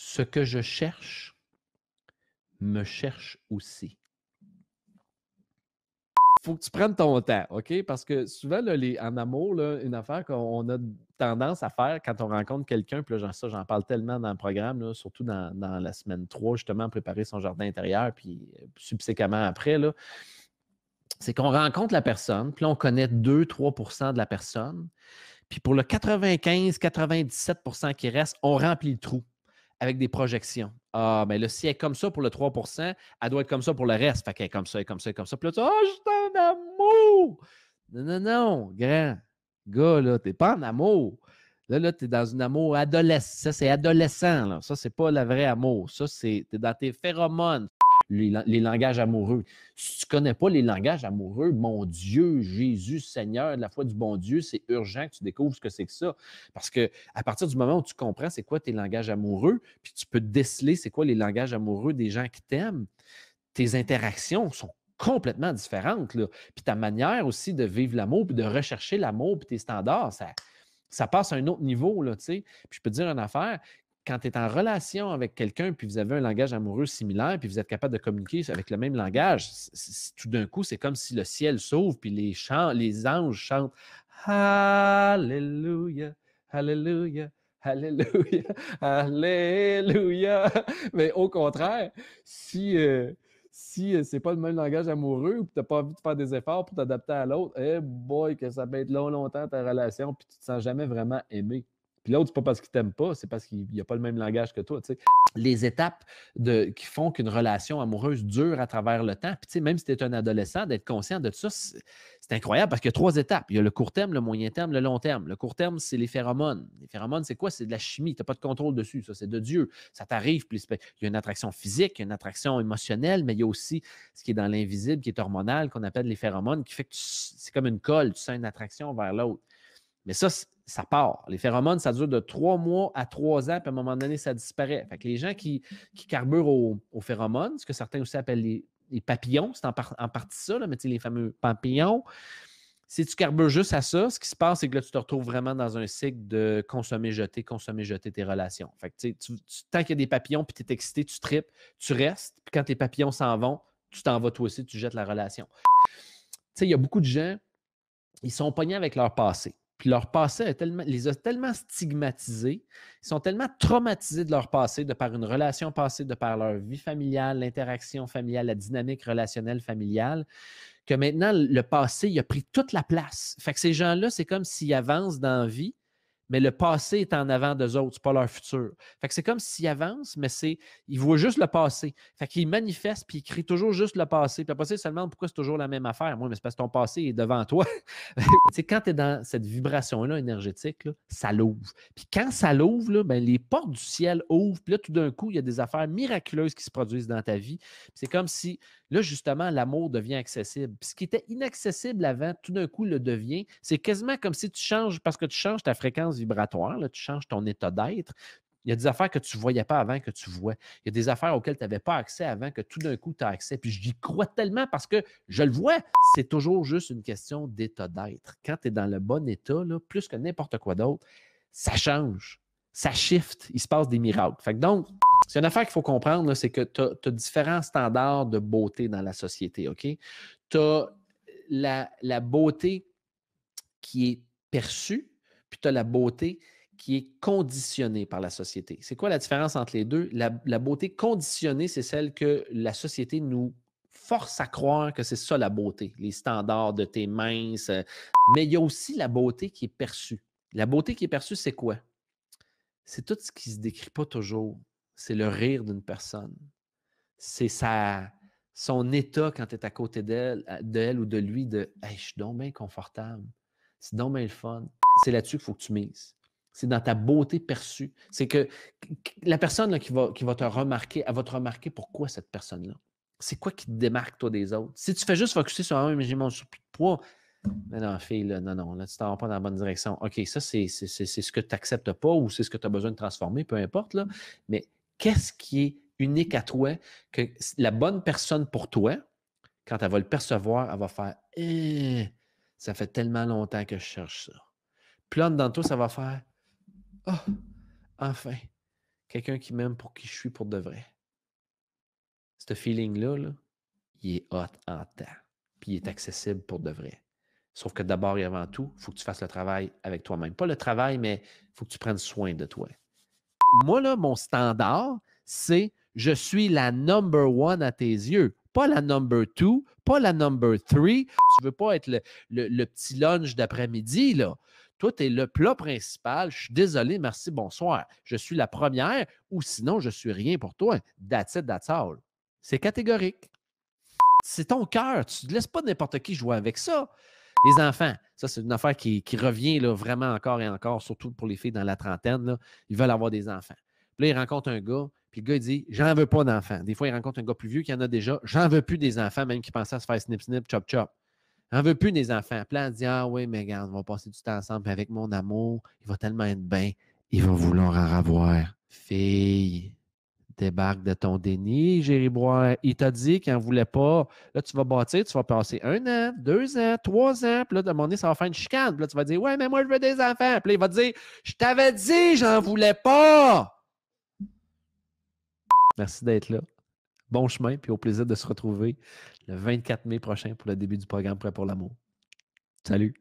Ce que je cherche me cherche aussi. Faut que tu prennes ton temps, OK? Parce que souvent, en amour, une affaire qu'on a tendance à faire quand on rencontre quelqu'un, puis là, ça, j'en parle tellement dans le programme, surtout dans, la semaine 3, justement, préparer son jardin intérieur, puis euh, subséquemment après, c'est qu'on rencontre la personne, puis là, on connaît 2-3 de la personne, puis pour le 95-97 qui reste, on remplit le trou avec des projections. Ah, mais le là, si elle est comme ça pour le 3 elle doit être comme ça pour le reste. Fait qu'elle est comme ça, elle est comme ça, elle est comme ça. Puis là, tu oh, je suis en amour! Non, non, non, grand. Gars, là, t'es pas en amour. Là, là, t'es dans un amour adolescent. Ça, c'est adolescent, là. Ça, c'est pas le vrai amour. Ça, c'est, t'es dans tes phéromones les, langages amoureux. Si tu ne connais pas les langages amoureux, mon Dieu, Jésus, Seigneur, la foi du bon Dieu, c'est urgent que tu découvres ce que c'est que ça. Parce que à partir du moment où tu comprends c'est quoi tes langages amoureux, puis tu peux déceler c'est quoi les langages amoureux des gens qui t'aiment, tes interactions sont complètement différentes. Là. Puis ta manière aussi de vivre l'amour, puis de rechercher l'amour, puis tes standards, ça, ça passe à un autre niveau. Là, sais. puis je peux dire une affaire, quand tu es en relation avec quelqu'un, puis vous avez un langage amoureux similaire, puis vous êtes capable de communiquer avec le même langage, tout d'un coup, c'est comme si le ciel s'ouvre, puis les, chants, les anges chantent Alléluia, Alléluia. Alléluia, Alléluia. Mais au contraire, si, ce euh, si euh, c'est pas le même langage amoureux puis que tu n'as pas envie de faire des efforts pour t'adapter à l'autre, eh boy, que ça peut être long, longtemps ta relation, puis tu ne te sens jamais vraiment aimé. Puis l'autre, c'est pas parce qu'il t'aime pas, c'est parce qu'il n'a pas le même langage que toi. Les étapes de, qui font qu'une relation amoureuse dure à travers le temps. Puis même si tu es un adolescent, d'être conscient de tout ça, c'est incroyable parce qu'il y a trois étapes. Il y a le court terme, le moyen terme, le long terme. Le court terme, c'est les phéromones. Les phéromones, c'est quoi? C'est de la chimie. Tu n'as pas de contrôle dessus. Ça, c'est de Dieu. Ça t'arrive. Puis il y a une attraction physique, une attraction émotionnelle, mais il y a aussi ce qui est dans l'invisible, qui est hormonal, qu'on appelle les phéromones, qui fait que c'est comme une colle. Tu sens une attraction vers l'autre. Mais ça, ça part. Les phéromones, ça dure de trois mois à trois ans, puis à un moment donné, ça disparaît. les gens qui, qui carburent aux, aux phéromones, ce que certains aussi appellent les, papillons, c'est en, partie ça, là, mais les fameux papillons, si tu carbures juste à ça, ce qui se passe, c'est que là, tu te retrouves vraiment dans un cycle de consommer, jeter, consommer, jeter tes relations. tu, tant qu'il y a des papillons, puis tu es excité, tu tripes, tu restes, puis quand tes papillons s'en vont, tu t'en vas toi aussi, tu jettes la relation. Tu sais, il y a beaucoup de gens, ils sont pognés avec leur passé. Puis leur passé les a tellement stigmatisés, ils sont tellement traumatisés de leur passé, de par une relation passée, de par leur vie familiale, l'interaction familiale, la dynamique relationnelle familiale, que maintenant, le passé, il a pris toute la place. Fait que ces gens-là, c'est comme s'ils avancent dans la vie, mais le passé est en avant d'eux autres, pas leur futur. Fait c'est comme s'ils avancent, mais c'est ils voient juste le passé. Fait qu'ils manifestent puis ils crient toujours juste le passé. le passé, seulement pourquoi c'est toujours la même affaire. Moi, mais c'est parce que ton passé est devant toi. c'est quand tu es dans cette vibration-là énergétique, ça l'ouvre. Puis quand ça l'ouvre, ben, les portes du ciel ouvrent. Puis là, tout d'un coup, il y a des affaires miraculeuses qui se produisent dans ta vie. C'est comme si, là, justement, l'amour devient accessible. ce qui était inaccessible avant, tout d'un coup, le devient. C'est quasiment comme si tu changes, parce que tu changes ta fréquence vibratoire, tu changes ton état d'être. Il y a des affaires que tu ne voyais pas avant que tu vois. Il y a des affaires auxquelles tu n'avais pas accès avant que tout d'un coup tu as accès. Puis j'y crois tellement parce que je le vois, c'est toujours juste une question d'état d'être. Quand tu es dans le bon état, plus que n'importe quoi d'autre, ça change, ça shift, il se passe des miracles. Fait donc, c'est une affaire qu'il faut comprendre, c'est que tu as, différents standards de beauté dans la société, OK? Tu as la beauté qui est perçue, puis tu as la beauté qui est conditionnée par la société. C'est quoi la différence entre les deux? La, beauté conditionnée, c'est celle que la société nous force à croire que c'est ça la beauté, les standards de tes mince euh, Mais il y a aussi la beauté qui est perçue. La beauté qui est perçue, c'est quoi? C'est tout ce qui ne se décrit pas toujours. C'est le rire d'une personne. C'est sa, son état quand tu es à côté d'elle, ou de lui, de hey, je suis donc bien confortable. C'est donc bien le fun c'est là-dessus qu'il faut que tu mises. C'est dans ta beauté perçue. C'est que la personne qui, va, qui va te remarquer, elle va te remarquer pourquoi cette personne-là. C'est quoi qui te démarque, toi, des autres? Si tu fais juste focusser sur un, ah, mais j'ai mon surplus de poids, mais non, fille, non, non, là, tu t'en vas pas dans la bonne direction. OK, ça, c'est ce que tu n'acceptes pas ou c'est ce que tu as besoin de transformer, peu importe, là. Mais qu'est-ce qui est unique à toi que la bonne personne pour toi, quand elle va le percevoir, elle va faire eh, ça fait tellement longtemps que je cherche ça. Puis dans toi, ça va faire Ah, enfin, quelqu'un qui m'aime pour qui je suis pour de vrai. Ce feeling-là, il est hot en temps. Puis il est accessible pour de vrai. Sauf que d'abord et avant tout, il faut que tu fasses le travail avec toi-même. Pas le travail, mais il faut que tu prennes soin de toi. Moi, là, mon standard, c'est je suis la number one à tes yeux. Pas la number two, pas la number three. Tu ne veux pas être le, le petit lunch d'après-midi, là. Toi, tu es le plat principal. Je suis désolé, merci, bonsoir. Je suis la première ou sinon, je suis rien pour toi. That's it, that's all. C'est catégorique. C'est ton cœur. Tu ne laisses pas n'importe qui jouer avec ça. Les enfants, ça, c'est une affaire qui, revient là, vraiment encore et encore, surtout pour les filles dans la trentaine. Ils veulent avoir des enfants. Puis là, ils rencontrent un gars, puis le gars, dit J'en veux pas d'enfants. Des fois, ils rencontre un gars plus vieux qui en a déjà. J'en veux plus des enfants, même qui pensait à se faire snip, snip, chop, chop ne veut plus des enfants. Puis là, elle dit Ah oui, mais regarde, on va passer du temps ensemble. avec mon amour, il va tellement être bien, il va vouloir en avoir. Fille, débarque de ton déni, Boire. Il t'a dit qu'il n'en voulait pas. Là, tu vas bâtir, tu vas passer un an, deux ans, trois ans. Puis là, de moment ça va faire une chicane. Puis là, tu vas dire Ouais, mais moi, je veux des enfants. Puis là, il va dire Je t'avais dit, j'en voulais pas. Merci d'être là. Bon chemin, puis au plaisir de se retrouver le 24 mai prochain pour le début du programme Prêt pour l'amour. Salut!